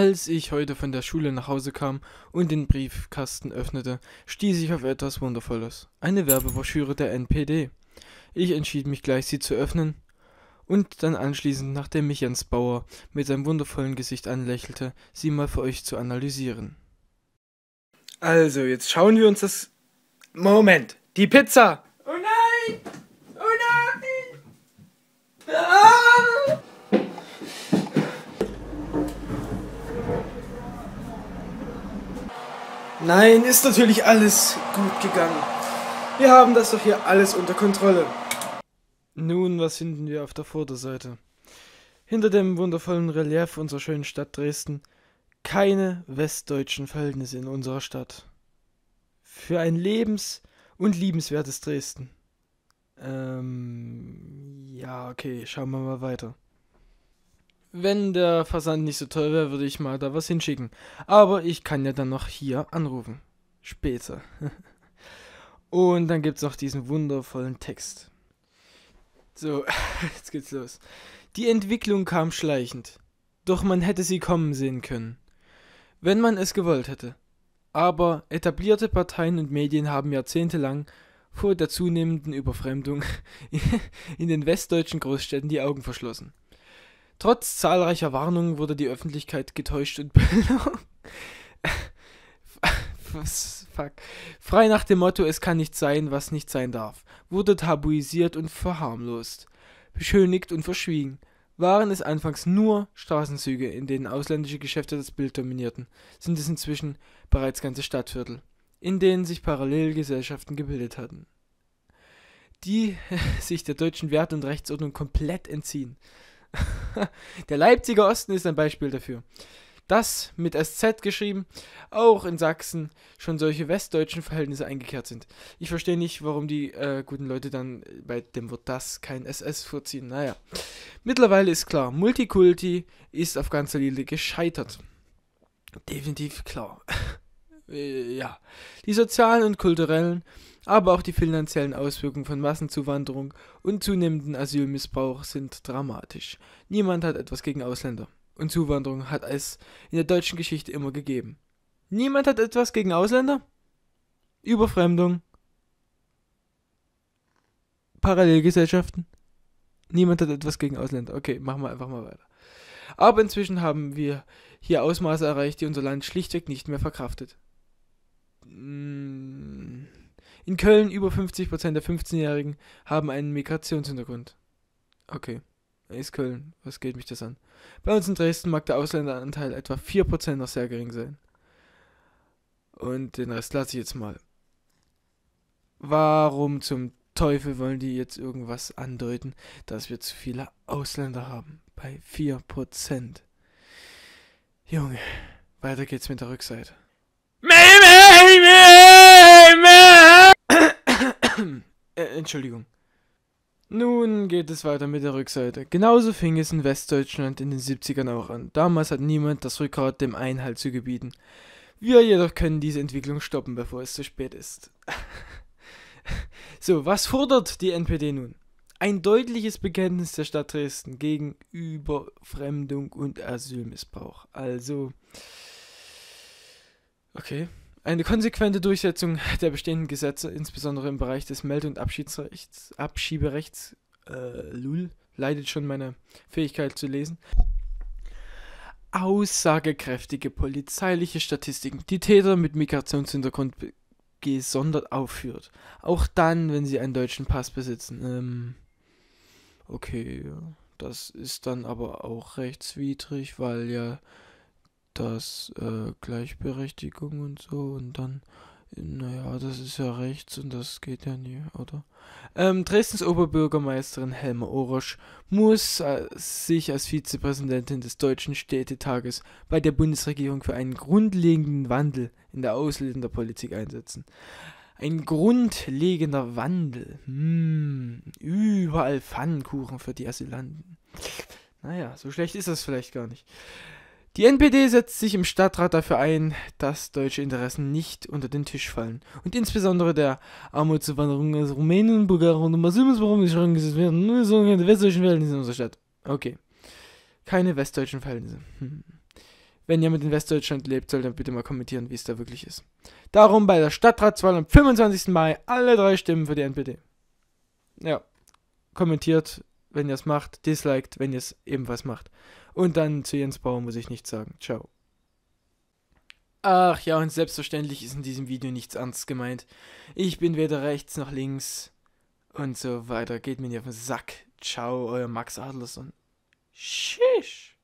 Als ich heute von der Schule nach Hause kam und den Briefkasten öffnete, stieß ich auf etwas Wundervolles. Eine Werbebroschüre der NPD. Ich entschied mich gleich, sie zu öffnen und dann anschließend, nachdem mich Jens Bauer mit seinem wundervollen Gesicht anlächelte, sie mal für euch zu analysieren. Also, jetzt schauen wir uns das. Moment, die Pizza! Nein, ist natürlich alles gut gegangen. Wir haben das doch hier alles unter Kontrolle. Nun, was finden wir auf der Vorderseite? Hinter dem wundervollen Relief unserer schönen Stadt Dresden keine westdeutschen Verhältnisse in unserer Stadt. Für ein lebens- und liebenswertes Dresden. Ähm, ja, okay, schauen wir mal weiter. Wenn der Versand nicht so teuer wäre, würde ich mal da was hinschicken. Aber ich kann ja dann noch hier anrufen. Später. Und dann gibt es noch diesen wundervollen Text. So, jetzt geht's los. Die Entwicklung kam schleichend. Doch man hätte sie kommen sehen können. Wenn man es gewollt hätte. Aber etablierte Parteien und Medien haben jahrzehntelang vor der zunehmenden Überfremdung in den westdeutschen Großstädten die Augen verschlossen. Trotz zahlreicher Warnungen wurde die Öffentlichkeit getäuscht und was, Fuck. Frei nach dem Motto, es kann nicht sein, was nicht sein darf, wurde tabuisiert und verharmlost, beschönigt und verschwiegen. Waren es anfangs nur Straßenzüge, in denen ausländische Geschäfte das Bild dominierten, sind es inzwischen bereits ganze Stadtviertel, in denen sich Parallelgesellschaften gebildet hatten, die sich der deutschen Wert- und Rechtsordnung komplett entziehen. Der Leipziger Osten ist ein Beispiel dafür. Das mit SZ geschrieben auch in Sachsen schon solche westdeutschen Verhältnisse eingekehrt sind. Ich verstehe nicht, warum die äh, guten Leute dann bei dem Wort das kein SS vorziehen. Naja, mittlerweile ist klar, Multikulti ist auf ganzer Linie gescheitert. Definitiv klar. Äh, ja, die sozialen und kulturellen aber auch die finanziellen Auswirkungen von Massenzuwanderung und zunehmendem Asylmissbrauch sind dramatisch. Niemand hat etwas gegen Ausländer. Und Zuwanderung hat es in der deutschen Geschichte immer gegeben. Niemand hat etwas gegen Ausländer? Überfremdung. Parallelgesellschaften. Niemand hat etwas gegen Ausländer. Okay, machen wir einfach mal weiter. Aber inzwischen haben wir hier Ausmaße erreicht, die unser Land schlichtweg nicht mehr verkraftet. Mmh. In Köln über 50% der 15-Jährigen haben einen Migrationshintergrund. Okay, ist Köln, was geht mich das an? Bei uns in Dresden mag der Ausländeranteil etwa 4% noch sehr gering sein. Und den Rest lasse ich jetzt mal. Warum zum Teufel wollen die jetzt irgendwas andeuten, dass wir zu viele Ausländer haben? Bei 4%. Junge, weiter geht's mit der Rückseite. Mimi, Mimi! äh, Entschuldigung. Nun geht es weiter mit der Rückseite. Genauso fing es in Westdeutschland in den 70ern auch an. Damals hat niemand das Rückgrat dem Einhalt zu gebieten. Wir jedoch können diese Entwicklung stoppen, bevor es zu spät ist. so, was fordert die NPD nun? Ein deutliches Bekenntnis der Stadt Dresden gegen Überfremdung und Asylmissbrauch. Also. Okay, eine konsequente Durchsetzung der bestehenden Gesetze, insbesondere im Bereich des Meld- und Abschiedsrechts, Abschieberechts, äh, lul, leidet schon meine Fähigkeit zu lesen. Aussagekräftige polizeiliche Statistiken, die Täter mit Migrationshintergrund gesondert aufführt. Auch dann, wenn sie einen deutschen Pass besitzen. Ähm, okay, das ist dann aber auch rechtswidrig, weil ja dass äh, Gleichberechtigung und so und dann, naja, das ist ja rechts und das geht ja nie, oder? Ähm, Dresdens Oberbürgermeisterin Helma Orosch muss äh, sich als Vizepräsidentin des Deutschen Städtetages bei der Bundesregierung für einen grundlegenden Wandel in der Ausländerpolitik einsetzen. Ein grundlegender Wandel. Hm, überall Pfannkuchen für die Asylanten. Naja, so schlecht ist das vielleicht gar nicht. Die NPD setzt sich im Stadtrat dafür ein, dass deutsche Interessen nicht unter den Tisch fallen und insbesondere der Armutswanderung aus Rumänien, Bulgarien und Asylmissbrauch nicht herangesetzt werden, nur so keine westdeutschen Verhältnisse in unserer Stadt. Okay. Keine westdeutschen Verhältnisse. Hm. Wenn ihr mit in Westdeutschland lebt, sollt ihr bitte mal kommentieren, wie es da wirklich ist. Darum bei der Stadtratswahl am 25. Mai alle drei Stimmen für die NPD. Ja. Kommentiert, wenn ihr es macht, disliked, wenn ihr es ebenfalls macht. Und dann zu Jens Bauer muss ich nichts sagen. Ciao. Ach ja, und selbstverständlich ist in diesem Video nichts ernst gemeint. Ich bin weder rechts noch links und so weiter. Geht mir nicht auf den Sack. Ciao, euer Max Adlerson. Shish.